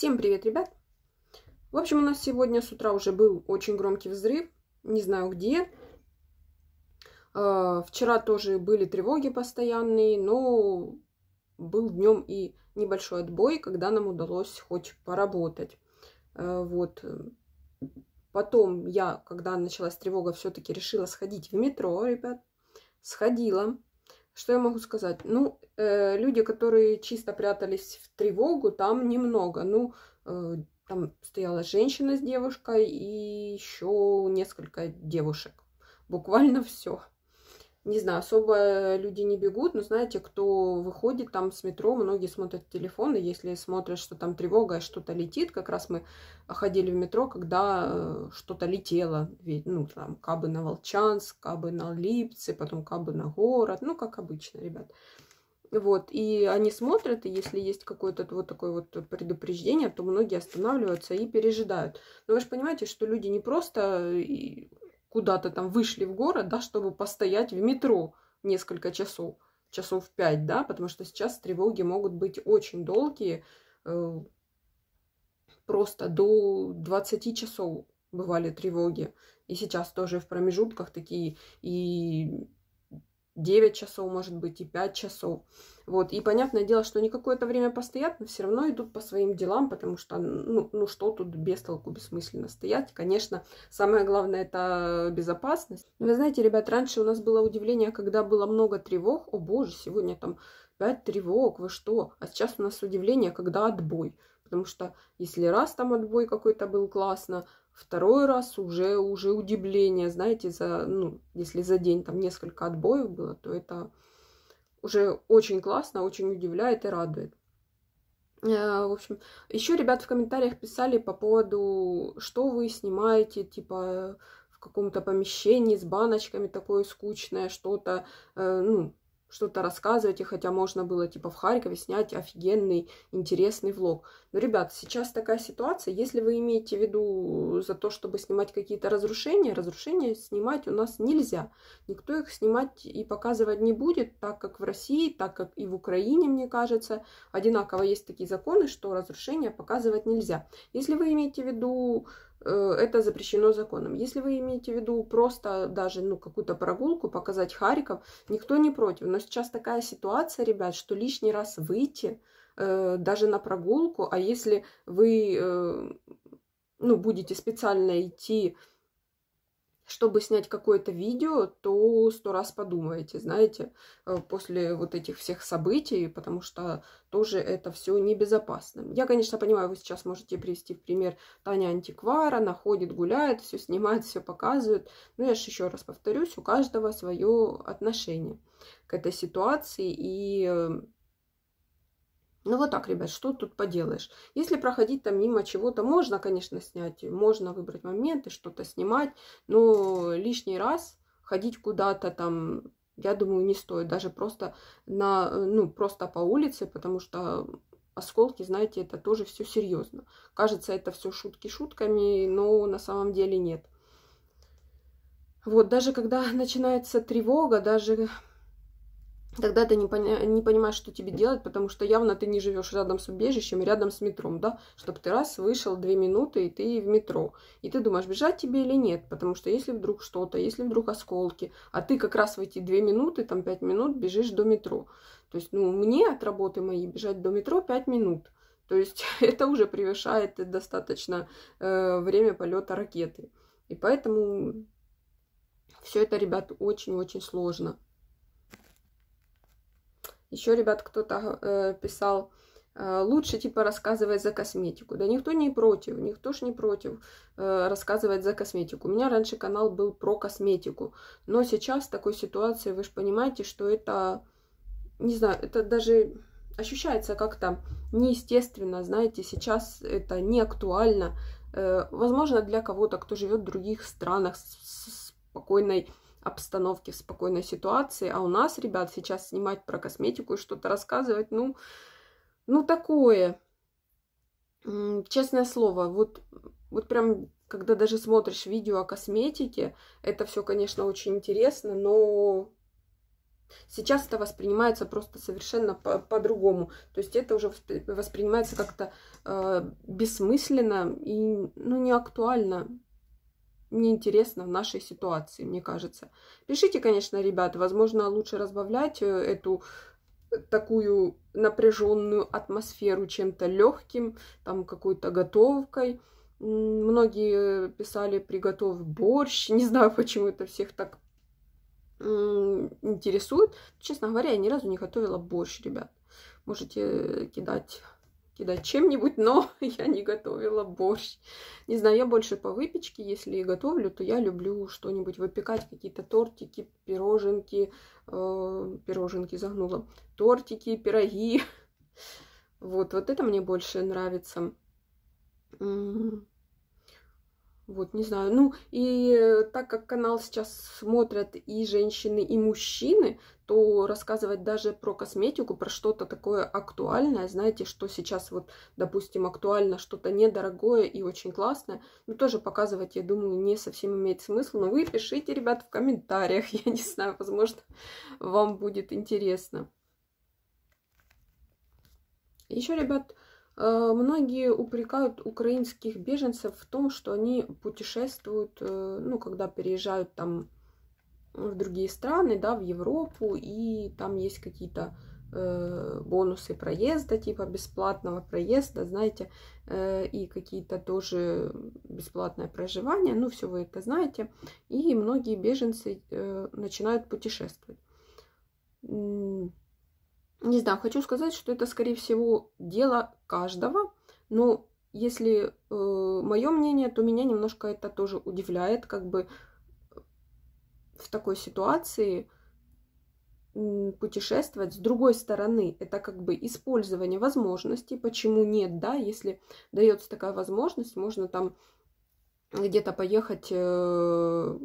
Всем привет, ребят! В общем, у нас сегодня с утра уже был очень громкий взрыв, не знаю где. А, вчера тоже были тревоги постоянные, но был днем и небольшой отбой, когда нам удалось хоть поработать. А, вот. Потом я, когда началась тревога, все-таки решила сходить в метро, ребят. Сходила. Что я могу сказать? Ну, э, люди, которые чисто прятались в тревогу, там немного. Ну, э, там стояла женщина с девушкой и еще несколько девушек. Буквально все не знаю, особо люди не бегут, но знаете, кто выходит там с метро, многие смотрят телефоны. если смотрят, что там тревога что-то летит, как раз мы ходили в метро, когда э, что-то летело, ведь, ну, там, кабы на Волчанск, кабы на Липцы, потом кабы на город, ну, как обычно, ребят. Вот, и они смотрят, и если есть какое-то вот такое вот предупреждение, то многие останавливаются и пережидают. Но вы же понимаете, что люди не просто э, куда-то там вышли в город, да, чтобы постоять в метро несколько часов, часов пять, да, потому что сейчас тревоги могут быть очень долгие, э, просто до 20 часов бывали тревоги. И сейчас тоже в промежутках такие и 9 часов, может быть, и 5 часов. Вот, и понятное дело, что они какое-то время постоят, но все равно идут по своим делам, потому что, ну, ну что тут без толку, бессмысленно стоять. Конечно, самое главное это безопасность. Вы знаете, ребят, раньше у нас было удивление, когда было много тревог. О боже, сегодня там 5 тревог, вы что? А сейчас у нас удивление, когда отбой. Потому что если раз там отбой какой-то был классно, Второй раз уже, уже удивление, знаете, за, ну, если за день там несколько отбоев было, то это уже очень классно, очень удивляет и радует. Э, в общем, еще ребят в комментариях писали по поводу, что вы снимаете, типа в каком-то помещении с баночками такое скучное что-то, э, ну, что-то рассказывать и хотя можно было типа в Харькове снять офигенный, интересный влог. Но, ребят, сейчас такая ситуация, если вы имеете в виду э, за то, чтобы снимать какие-то разрушения, разрушения снимать у нас нельзя. Никто их снимать и показывать не будет, так как в России, так как и в Украине, мне кажется, одинаково есть такие законы, что разрушения показывать нельзя. Если вы имеете в виду Э, это запрещено законом. Если вы имеете в виду просто даже ну, какую-то прогулку, показать Харьков, никто не против. Но сейчас такая ситуация, ребят, что лишний раз выйти э, даже на прогулку, а если вы э, ну, будете специально идти чтобы снять какое-то видео, то сто раз подумаете, знаете, э, после вот этих всех событий, потому что тоже это все небезопасно. Я, конечно, понимаю, вы сейчас можете привести в пример Таня Антиквара, находит, гуляет, все снимает, все показывает. Но я же еще раз повторюсь, у каждого свое отношение к этой ситуации и э, ну вот так, ребят, что тут поделаешь. Если проходить там мимо чего-то, можно, конечно, снять, можно выбрать моменты, что-то снимать, но лишний раз ходить куда-то там, я думаю, не стоит. Даже просто на, ну, просто по улице, потому что осколки, знаете, это тоже все серьезно. Кажется, это все шутки шутками, но на самом деле нет. Вот, даже когда начинается тревога, даже Тогда ты не, поня- не понимаешь, что тебе делать, потому что явно ты не живешь рядом с убежищем, рядом с метром, да, чтобы ты раз вышел две минуты, и ты в метро. И ты думаешь, бежать тебе или нет, потому что если вдруг что-то, если вдруг осколки, а ты как раз в эти две минуты, там пять минут бежишь до метро. То есть, ну, мне от работы моей бежать до метро пять минут. То есть это уже превышает достаточно э, время полета ракеты. И поэтому все это, ребят, очень-очень сложно. Еще, ребят, кто-то э, писал, э, лучше, типа, рассказывать за косметику. Да никто не против, никто ж не против э, рассказывать за косметику. У меня раньше канал был про косметику, но сейчас в такой ситуации, вы же понимаете, что это, не знаю, это даже ощущается как-то неестественно, знаете, сейчас это не актуально. Э, возможно, для кого-то, кто живет в других странах с спокойной обстановке, в спокойной ситуации. А у нас, ребят, сейчас снимать про косметику и что-то рассказывать, ну, ну такое. Честное слово, вот, вот прям, когда даже смотришь видео о косметике, это все, конечно, очень интересно, но Сейчас это воспринимается просто совершенно по-другому. По, То есть это уже воспринимается как-то э, бессмысленно и ну, не актуально неинтересно в нашей ситуации, мне кажется. Пишите, конечно, ребят, возможно, лучше разбавлять э, эту э, такую напряженную атмосферу чем-то легким, там какой-то готовкой. Многие писали «приготовь борщ». Не знаю, почему это всех так интересует. Честно говоря, я ни разу не готовила борщ, ребят. Можете кидать кидать чем-нибудь, но я не готовила борщ. Не знаю, я больше по выпечке, если и готовлю, то я люблю что-нибудь выпекать, какие-то тортики, пироженки, э, пироженки загнула, тортики, пироги. Вот, вот это мне больше нравится. Вот, не знаю. Ну, и э, так как канал сейчас смотрят и женщины, и мужчины, то рассказывать даже про косметику, про что-то такое актуальное, знаете, что сейчас вот, допустим, актуально, что-то недорогое и очень классное, ну, тоже показывать, я думаю, не совсем имеет смысл. Но вы пишите, ребят, в комментариях, я не знаю, возможно, вам будет интересно. Еще, ребят, Э, многие упрекают украинских беженцев в том, что они путешествуют, э, ну, когда переезжают там в другие страны, да, в Европу, и там есть какие-то э, бонусы проезда, типа бесплатного проезда, знаете, э, и какие-то тоже бесплатное проживание, ну, все вы это знаете, и многие беженцы э, начинают путешествовать. Не знаю, хочу сказать, что это, скорее всего, дело каждого, но если э, мое мнение, то меня немножко это тоже удивляет, как бы в такой ситуации путешествовать. С другой стороны, это как бы использование возможностей. Почему нет, да? Если дается такая возможность, можно там где-то поехать, э,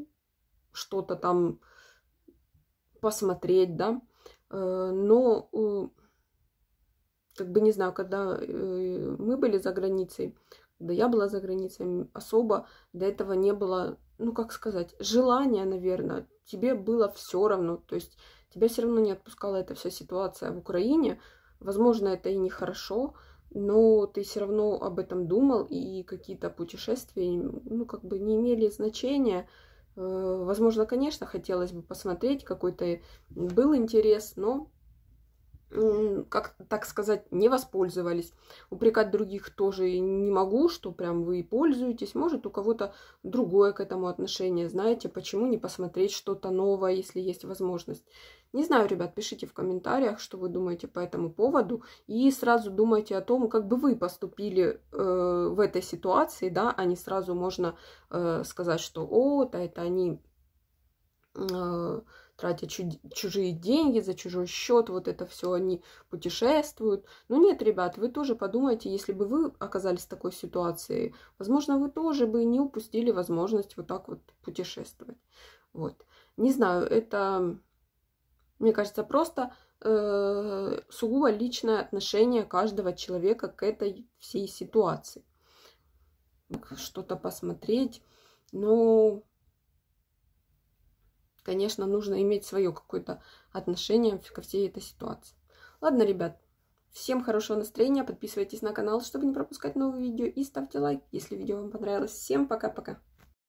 что-то там посмотреть, да? Э, но, как бы не знаю, когда э, мы были за границей, когда я была за границей, особо до этого не было, ну как сказать, желания, наверное. Тебе было все равно, то есть тебя все равно не отпускала эта вся ситуация в Украине. Возможно, это и нехорошо, но ты все равно об этом думал, и какие-то путешествия, ну как бы не имели значения. Э, возможно, конечно, хотелось бы посмотреть, какой-то э, был интерес, но, как так сказать, не воспользовались. Упрекать других тоже не могу, что прям вы пользуетесь. Может, у кого-то другое к этому отношение. Знаете, почему не посмотреть что-то новое, если есть возможность. Не знаю, ребят, пишите в комментариях, что вы думаете по этому поводу. И сразу думайте о том, как бы вы поступили э, в этой ситуации, да, а не сразу можно э, сказать, что «О, да это они...» э, тратят чужие деньги за чужой счет, вот это все они путешествуют. Ну нет, ребят, вы тоже подумайте, если бы вы оказались в такой ситуации, возможно, вы тоже бы не упустили возможность вот так вот путешествовать. Вот. Не знаю, это мне кажется, просто э, сугубо личное отношение каждого человека к этой всей ситуации. Что-то посмотреть, но, ну, конечно, нужно иметь свое какое-то отношение ко всей этой ситуации. Ладно, ребят, всем хорошего настроения, подписывайтесь на канал, чтобы не пропускать новые видео, и ставьте лайк, если видео вам понравилось. Всем пока-пока!